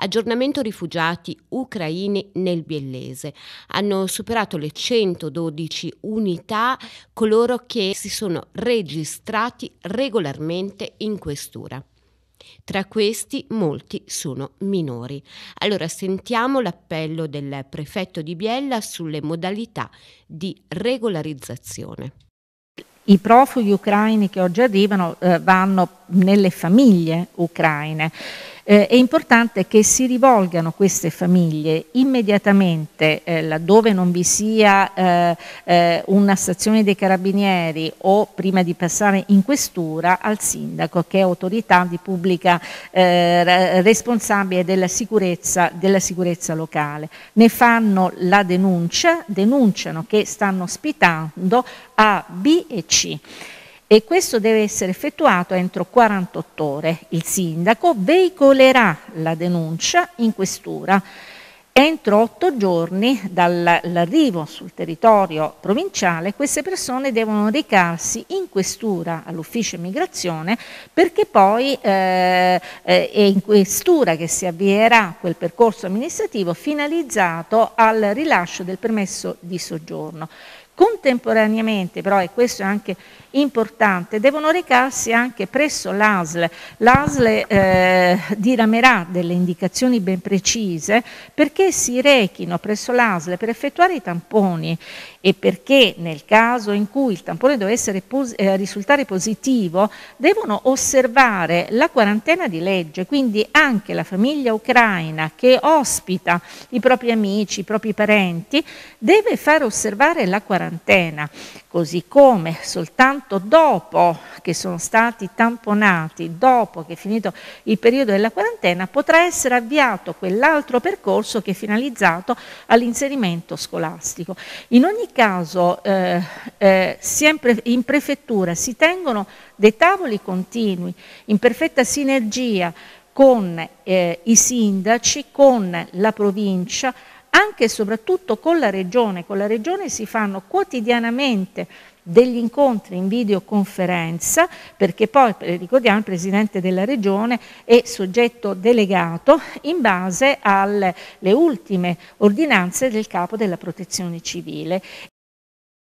Aggiornamento rifugiati ucraini nel Biellese. Hanno superato le 112 unità coloro che si sono registrati regolarmente in questura. Tra questi molti sono minori. Allora sentiamo l'appello del prefetto di Biella sulle modalità di regolarizzazione. I profughi ucraini che oggi arrivano eh, vanno nelle famiglie ucraine eh, è importante che si rivolgano queste famiglie immediatamente eh, laddove non vi sia eh, eh, una stazione dei carabinieri o prima di passare in questura al sindaco che è autorità di pubblica eh, responsabile della sicurezza, della sicurezza locale. Ne fanno la denuncia, denunciano che stanno ospitando A, B e C e questo deve essere effettuato entro 48 ore. Il sindaco veicolerà la denuncia in questura entro 8 giorni dall'arrivo sul territorio provinciale queste persone devono recarsi in questura all'ufficio immigrazione perché poi eh, eh, è in questura che si avvierà quel percorso amministrativo finalizzato al rilascio del permesso di soggiorno. Contemporaneamente però, e questo è anche importante, devono recarsi anche presso l'ASL. L'ASL eh, diramerà delle indicazioni ben precise perché si rechino presso l'ASL per effettuare i tamponi e perché nel caso in cui il tampone dovesse pos eh, risultare positivo devono osservare la quarantena di legge, quindi anche la famiglia ucraina che ospita i propri amici, i propri parenti, deve far osservare la quarantena quarantena, così come soltanto dopo che sono stati tamponati, dopo che è finito il periodo della quarantena, potrà essere avviato quell'altro percorso che è finalizzato all'inserimento scolastico. In ogni caso, eh, eh, sempre in prefettura si tengono dei tavoli continui, in perfetta sinergia con eh, i sindaci, con la provincia, anche e soprattutto con la Regione. Con la Regione si fanno quotidianamente degli incontri in videoconferenza, perché poi, eh, ricordiamo, il Presidente della Regione è soggetto delegato in base alle ultime ordinanze del Capo della Protezione Civile.